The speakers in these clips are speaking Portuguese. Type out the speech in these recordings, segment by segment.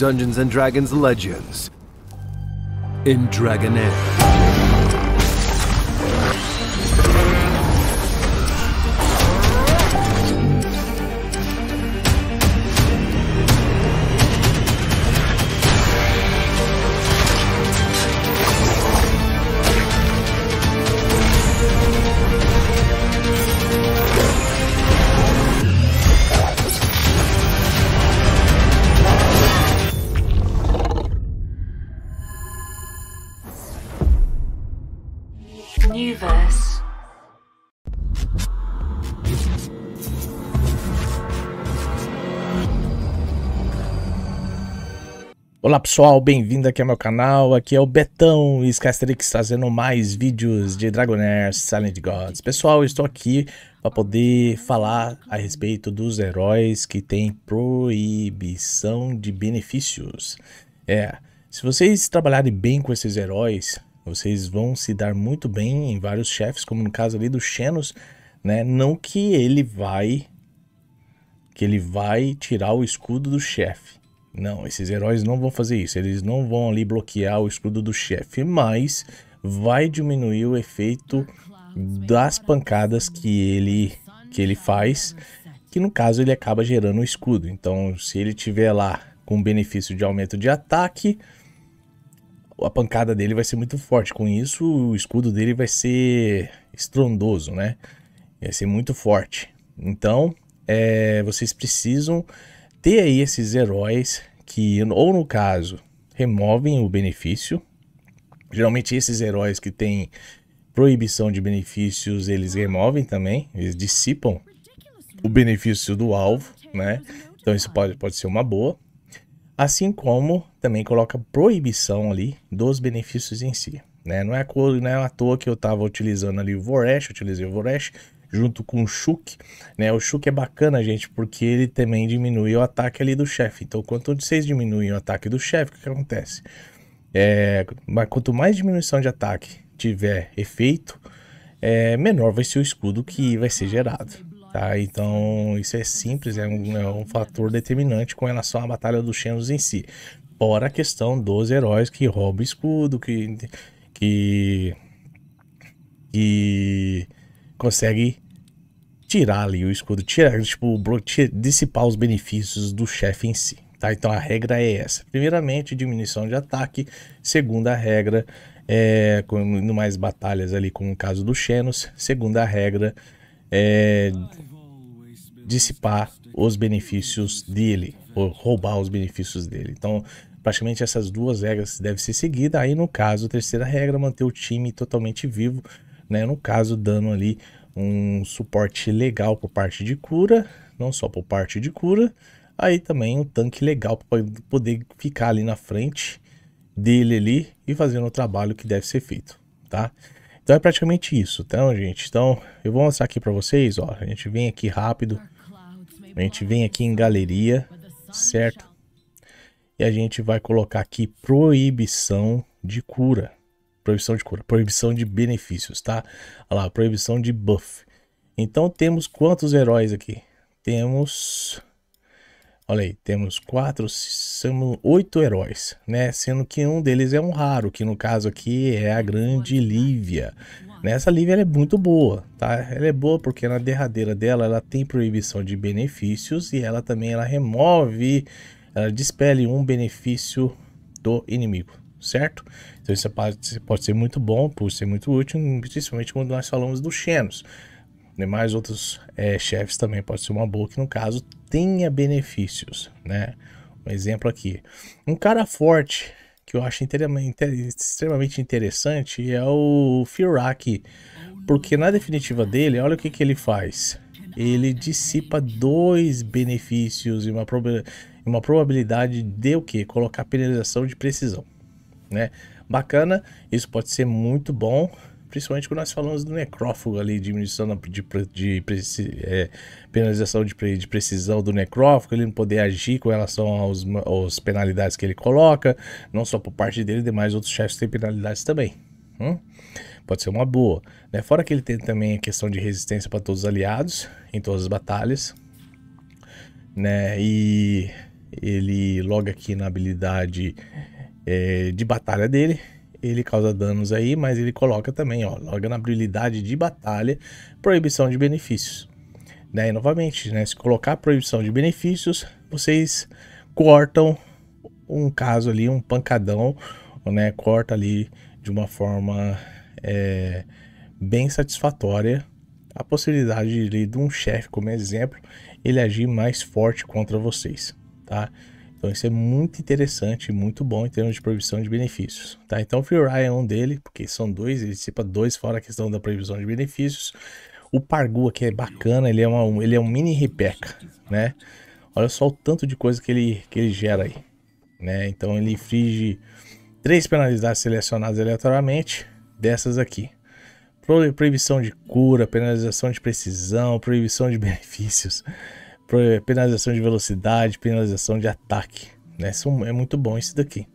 Dungeons & Dragons Legends in Dragonair. Olá pessoal, bem-vindo aqui ao meu canal, aqui é o Betão e Skysterix trazendo mais vídeos de Dragonair Silent Gods. Pessoal, estou aqui para poder falar a respeito dos heróis que têm proibição de benefícios. É, se vocês trabalharem bem com esses heróis, vocês vão se dar muito bem em vários chefes, como no caso ali do Xenos, né? Não que ele vai que ele vai tirar o escudo do chefe não, esses heróis não vão fazer isso. Eles não vão ali bloquear o escudo do chefe, mas vai diminuir o efeito das pancadas que ele que ele faz, que no caso ele acaba gerando o escudo. Então, se ele tiver lá com benefício de aumento de ataque, a pancada dele vai ser muito forte. Com isso, o escudo dele vai ser estrondoso, né? Vai ser muito forte. Então, é, vocês precisam ter aí esses heróis que, ou no caso, removem o benefício. Geralmente esses heróis que têm proibição de benefícios, eles removem também, eles dissipam o benefício do alvo, né? Então isso pode, pode ser uma boa. Assim como também coloca proibição ali dos benefícios em si. Né? Não, é, não é à toa que eu estava utilizando ali o Voresh, utilizei o Voresh junto com o Shuk, né? O Shuk é bacana, gente, porque ele também diminui o ataque ali do chefe. Então, quanto vocês diminuem o ataque do chefe, o que acontece? É, mas quanto mais diminuição de ataque tiver efeito, é, menor vai ser o escudo que vai ser gerado. Tá? Então, isso é simples, é um, é um fator determinante com relação à batalha dos Xenos em si. Fora a questão dos heróis que roubam escudo, que. que. que consegue tirar ali o escudo, tirar, tipo, dissipar os benefícios do chefe em si. Tá? Então a regra é essa. Primeiramente, diminuição de ataque. Segunda regra, é, no mais batalhas ali, como o caso do Xenos. Segunda regra é dissipar os benefícios dele, ou roubar os benefícios dele. Então, praticamente essas duas regras devem ser seguidas. Aí, no caso, terceira regra, manter o time totalmente vivo né? No caso, dando ali um suporte legal por parte de cura, não só por parte de cura, aí também um tanque legal para poder ficar ali na frente dele ali e fazendo o trabalho que deve ser feito, tá? Então é praticamente isso, então gente, então eu vou mostrar aqui para vocês, ó, a gente vem aqui rápido, a gente vem aqui em galeria, certo? E a gente vai colocar aqui proibição de cura, proibição de cura, proibição de benefícios, tá? Olha lá, proibição de buff. Então temos quantos heróis aqui? Temos. Olha aí, temos quatro, são oito heróis, né? Sendo que um deles é um raro, que no caso aqui é a grande Lívia. Nessa Lívia ela é muito boa, tá? Ela é boa porque na derradeira dela ela tem proibição de benefícios e ela também ela remove, ela despele um benefício do inimigo, certo? Então isso é pode, pode ser muito bom, por ser muito útil, principalmente quando nós falamos dos Xenos. Demais outros é, chefes também pode ser uma boa, que no caso tenha benefícios, né? Um exemplo aqui. Um cara forte que eu acho extremamente interessante é o Firak, porque na definitiva dele, olha o que, que ele faz. Ele dissipa dois benefícios e uma, proba uma probabilidade de o que? Colocar penalização de precisão né? Bacana, isso pode ser muito bom, principalmente quando nós falamos do necrófago ali, diminuição de, de, de é, penalização de, de, precisão do necrófago, ele não poder agir com relação aos, aos penalidades que ele coloca, não só por parte dele, demais outros chefes têm penalidades também. Hum? Pode ser uma boa. Né? Fora que ele tem também a questão de resistência para todos os aliados em todas as batalhas. Né? E ele logo aqui na habilidade é, de batalha dele. Ele causa danos aí, mas ele coloca também, ó, habilidade de batalha, proibição de benefícios. Daí, né, novamente, né, se colocar proibição de benefícios, vocês cortam um caso ali, um pancadão, né, corta ali de uma forma é, bem satisfatória a possibilidade de, de um chefe, como exemplo, ele agir mais forte contra vocês, tá? Então isso é muito interessante, muito bom em termos de proibição de benefícios, tá? Então o FreeRide é um dele, porque são dois, ele participa dois fora a questão da proibição de benefícios. O Pargu aqui é bacana, ele é, uma, ele é um mini repeca, né? Olha só o tanto de coisa que ele, que ele gera aí, né? Então ele frige três penalidades selecionadas aleatoriamente dessas aqui. Proibição de cura, penalização de precisão, proibição de benefícios penalização de velocidade, penalização de ataque, né? é muito bom isso daqui,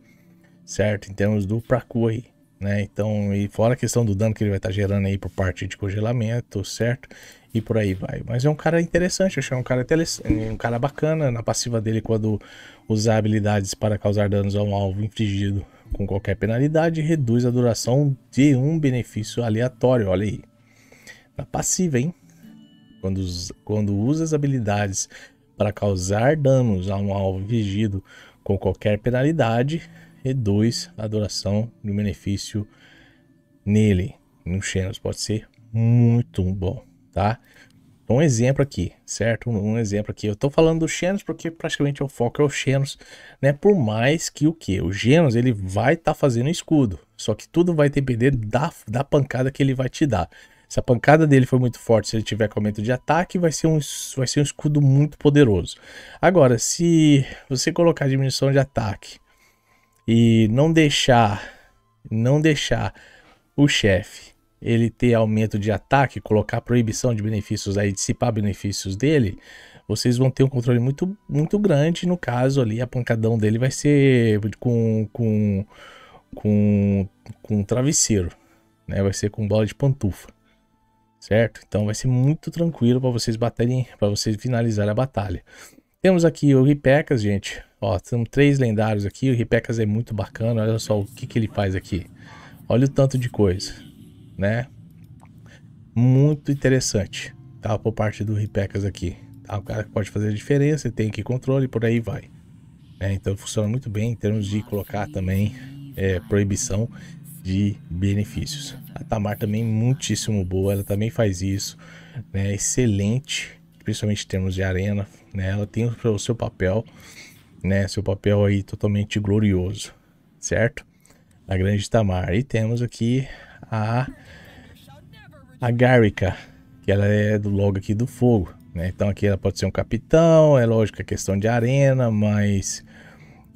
certo? Em termos do Pracu aí, né? Então, e fora a questão do dano que ele vai estar tá gerando aí por parte de congelamento, certo? E por aí vai. Mas é um cara interessante, eu achei um cara, um cara bacana na passiva dele quando usar habilidades para causar danos a um alvo infligido com qualquer penalidade, reduz a duração de um benefício aleatório, olha aí. Na passiva, hein? Quando, quando usa as habilidades para causar danos a um alvo vigido com qualquer penalidade, reduz a duração do benefício nele. No Xenos pode ser muito bom, tá? Então, um exemplo aqui, certo? Um exemplo aqui. Eu tô falando do Xenos porque praticamente o foco é o Xenos, né? Por mais que o que? O Genos ele vai estar tá fazendo escudo, só que tudo vai depender da, da pancada que ele vai te dar. Se a pancada dele for muito forte, se ele tiver com aumento de ataque, vai ser, um, vai ser um escudo muito poderoso. Agora, se você colocar diminuição de ataque e não deixar, não deixar o chefe ele ter aumento de ataque, colocar proibição de benefícios aí, dissipar benefícios dele, vocês vão ter um controle muito, muito grande. No caso ali, a pancadão dele vai ser com, com, com, com travesseiro, né? Vai ser com bola de pantufa certo? Então vai ser muito tranquilo para vocês baterem, para vocês finalizarem a batalha. Temos aqui o Ripecas, gente. Ó, são três lendários aqui. O Ripecas é muito bacana. Olha só o que, que ele faz aqui. Olha o tanto de coisa, né? Muito interessante, tá? Por parte do Ripecas aqui. Tá? O cara pode fazer a diferença, tem aqui controle, por aí vai. É, então funciona muito bem em termos de colocar também é, proibição de benefícios. A Tamar também muitíssimo boa, ela também faz isso, né? Excelente, principalmente em termos de arena, né? Ela tem o seu papel, né? Seu papel aí totalmente glorioso, certo? A grande Tamar. E temos aqui a a Garrica, que ela é do logo aqui do fogo, né? Então aqui ela pode ser um capitão, é lógico a é questão de arena, mas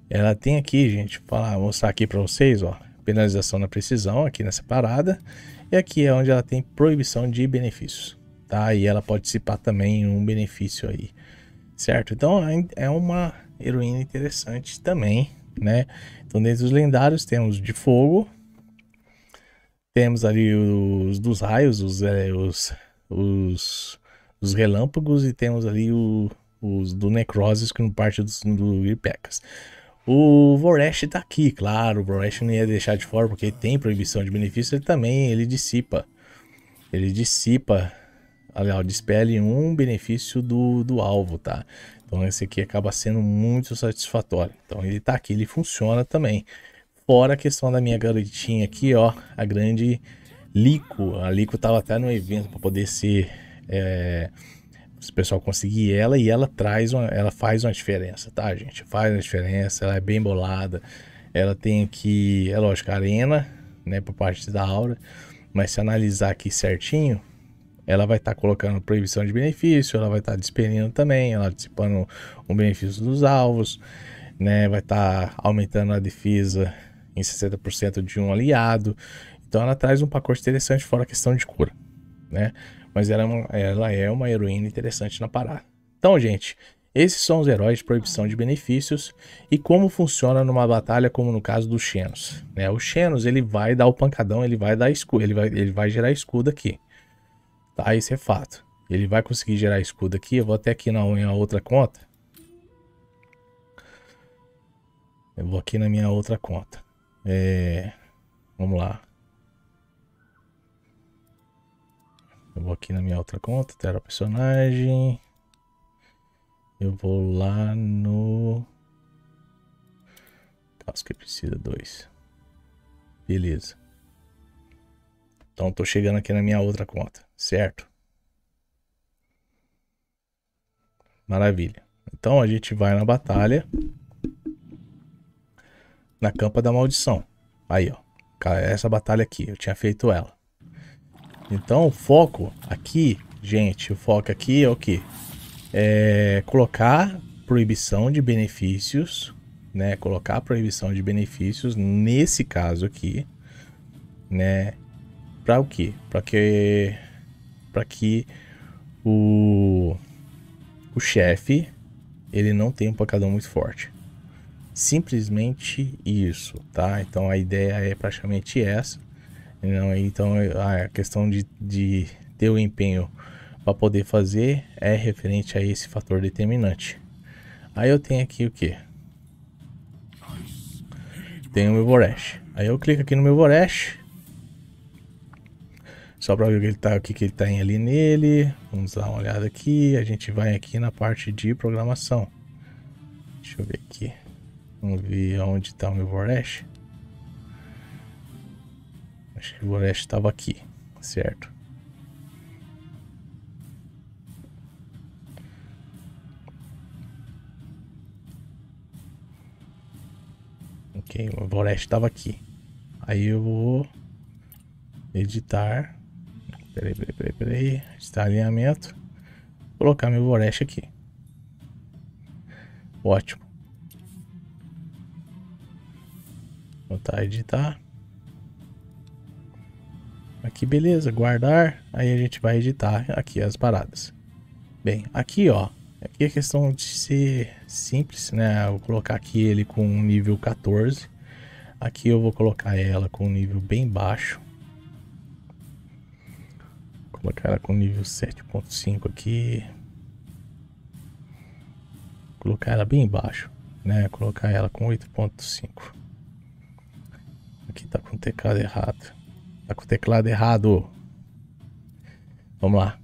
ela tem aqui, gente, Falar, mostrar aqui para vocês, ó penalização na precisão aqui nessa parada. E aqui é onde ela tem proibição de benefícios, tá? E ela pode participar também um benefício aí, certo? Então é, é uma heroína interessante também, né? Então dentro dos lendários temos de fogo, temos ali os dos raios, os, é, os, os, os, relâmpagos e temos ali o, os do necroses que no parte dos do Gripecas. O Voresh tá aqui, claro, o Voresh não ia deixar de fora porque tem proibição de benefício, ele também, ele dissipa. Ele dissipa, aliás, despele um benefício do, do alvo, tá? Então esse aqui acaba sendo muito satisfatório. Então ele tá aqui, ele funciona também. Fora a questão da minha garotinha aqui, ó, a grande Lico. A Lico tava até no evento para poder ser... É se o pessoal conseguir ela e ela traz uma, ela faz uma diferença, tá, gente? Faz uma diferença, ela é bem bolada. Ela tem aqui, é lógico, a arena, né, por parte da aura, mas se analisar aqui certinho, ela vai estar tá colocando proibição de benefício, ela vai estar tá também, ela dissipando o benefício dos alvos, né, vai estar tá aumentando a defesa em 60% de um aliado. Então ela traz um pacote interessante fora a questão de cura né? Mas ela é, uma, ela é uma heroína interessante na parada. Então, gente, esses são os heróis de proibição de benefícios e como funciona numa batalha como no caso do Xenos. Né? O Xenos ele vai dar o pancadão, ele vai dar escudo, ele vai, ele vai gerar escudo aqui. Tá, isso é fato. Ele vai conseguir gerar escudo aqui. Eu vou até aqui na minha outra conta. Eu vou aqui na minha outra conta. É... Vamos lá. Eu vou aqui na minha outra conta, terá personagem. Eu vou lá no... Caso que precisa, dois. Beleza. Então estou chegando aqui na minha outra conta, certo? Maravilha. Então a gente vai na batalha. Na campa da maldição. Aí, ó. Essa batalha aqui, eu tinha feito ela. Então o foco aqui, gente, o foco aqui é o que? É colocar proibição de benefícios, né? Colocar proibição de benefícios nesse caso aqui, né? Para o quê? Para que para que o o chefe ele não tem um pacadão muito forte. Simplesmente isso, tá? Então a ideia é praticamente essa. Não, então a questão de, de ter o empenho para poder fazer é referente a esse fator determinante. Aí eu tenho aqui o que? Tenho o meu Boresh. Aí eu clico aqui no meu Boresh. Só para ver o que ele tá, o que, que ele tá em ali nele. Vamos dar uma olhada aqui. A gente vai aqui na parte de programação. Deixa eu ver aqui. Vamos ver onde está o meu Boresh. Acho que o Oeste estava aqui, certo? Ok, o Vorest estava aqui. Aí eu vou editar. Peraí, peraí, peraí, peraí. Editar alinhamento. colocar meu Vorest aqui. Ótimo. Vou Botar editar. Aqui beleza, guardar, aí a gente vai editar aqui as paradas. Bem, aqui ó, aqui é questão de ser simples, né? Eu vou colocar aqui ele com nível 14. Aqui eu vou colocar ela com nível bem baixo. Vou colocar ela com nível 7.5 aqui. Vou colocar ela bem baixo, né? Vou colocar ela com 8.5. Aqui tá com o teclado errado. Tá com o teclado errado. Vamos lá.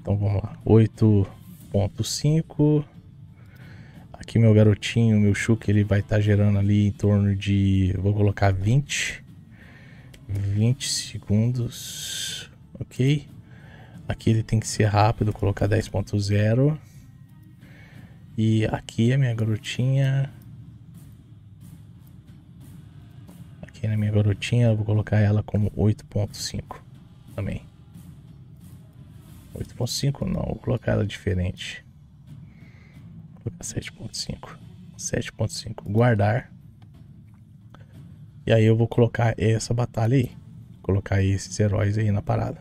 Então vamos lá. 8.5. Aqui meu garotinho, meu chuque, ele vai estar tá gerando ali em torno de. Vou colocar 20. 20 segundos. Ok. Aqui ele tem que ser rápido, colocar 10.0. E aqui a minha garotinha aqui na minha garotinha, vou colocar ela como 8.5 também. 8.5 não, vou colocar ela diferente. Vou colocar 7.5. 7.5, guardar. E aí eu vou colocar essa batalha aí. colocar esses heróis aí na parada.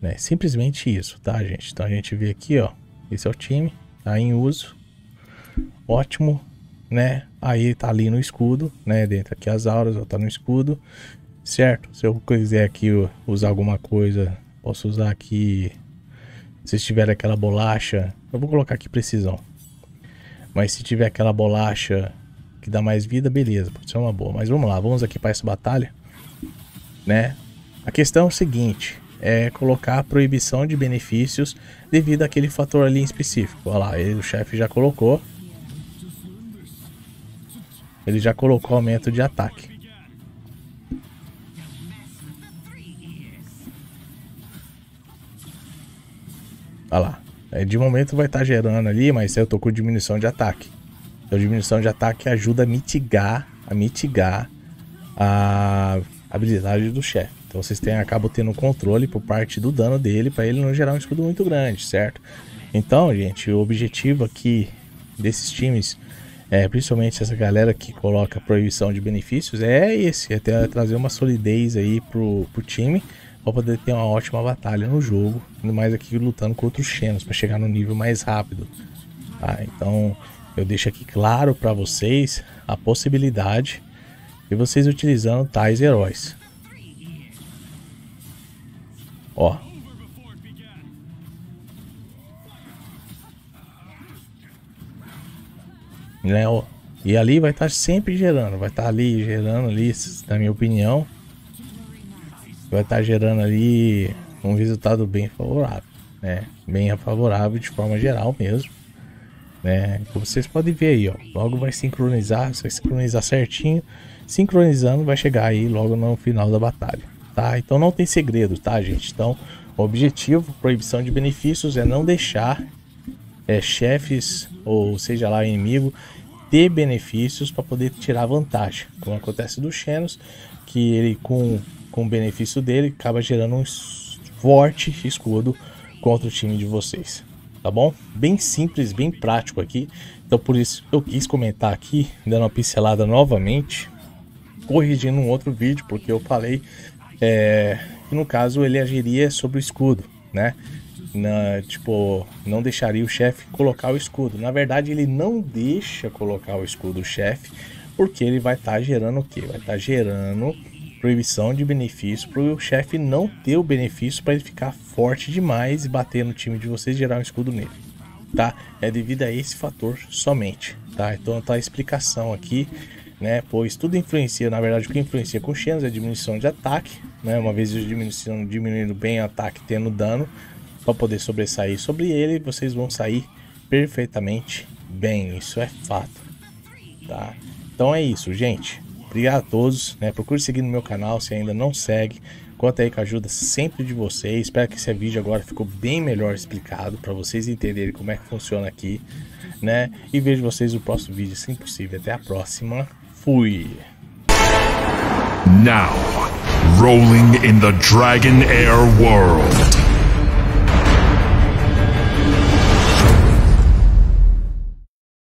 Né? Simplesmente isso, tá, gente? Então a gente vê aqui, ó. Esse é o time, tá em uso. Ótimo, né? aí tá ali no escudo, né? Dentro aqui as auras, ó, tá no escudo, certo? Se eu quiser aqui usar alguma coisa, posso usar aqui. Se tiver aquela bolacha, eu vou colocar aqui precisão. Mas se tiver aquela bolacha que dá mais vida, beleza, pode ser uma boa. Mas vamos lá, vamos aqui para essa batalha, né? A questão é o seguinte, é colocar a proibição de benefícios devido àquele fator ali em específico. Olha lá, ele, o chefe já colocou ele já colocou aumento de ataque. Olha tá lá. É, de momento vai estar tá gerando ali, mas eu tô com diminuição de ataque. Então diminuição de ataque ajuda a mitigar, a mitigar a habilidade do chefe. Então vocês têm, acabam tendo controle por parte do dano dele para ele não gerar um escudo muito grande, certo? Então, gente, o objetivo aqui desses times é, principalmente essa galera que coloca proibição de benefícios, é esse, até trazer uma solidez aí pro, pro time para poder ter uma ótima batalha no jogo, ainda mais aqui lutando com outros Xenos para chegar no nível mais rápido. Tá? Então eu deixo aqui claro para vocês a possibilidade de vocês utilizando tais heróis. Ó, né? E ali vai estar tá sempre gerando, vai estar tá ali gerando ali, na minha opinião, vai estar tá gerando ali um resultado bem favorável, né? Bem favorável de forma geral mesmo, né? Como vocês podem ver aí, ó, logo vai sincronizar, se sincronizar certinho, sincronizando vai chegar aí logo no final da batalha, tá? Então não tem segredo, tá, gente? Então o objetivo, proibição de benefícios é não deixar é, chefes ou seja lá inimigo ter benefícios para poder tirar vantagem, como acontece do Xenos, que ele com, com o benefício dele acaba gerando um forte escudo contra o time de vocês, tá bom? Bem simples, bem prático aqui, então por isso eu quis comentar aqui, dando uma pincelada novamente, corrigindo um outro vídeo, porque eu falei é, que no caso ele agiria sobre o escudo, né? na, tipo, não deixaria o chefe colocar o escudo. Na verdade, ele não deixa colocar o escudo o chefe, porque ele vai estar tá gerando o que? Vai estar tá gerando proibição de benefício para o chefe não ter o benefício para ele ficar forte demais e bater no time de vocês gerar um escudo nele, tá? É devido a esse fator somente, tá? Então tá a explicação aqui, né? Pois tudo influencia, na verdade o que influencia com o chefe é diminuição de ataque, né? Uma vez diminuindo, diminuindo bem o ataque, tendo dano, para poder sobressair sobre ele, vocês vão sair perfeitamente bem, isso é fato, tá? Então é isso, gente. Obrigado a todos, né? Procure seguir no meu canal se ainda não segue. Conta aí com a ajuda sempre de vocês. Espero que esse vídeo agora ficou bem melhor explicado para vocês entenderem como é que funciona aqui, né? E vejo vocês no próximo vídeo, se possível. Até a próxima. Fui. Now, rolling in the Dragon Air world.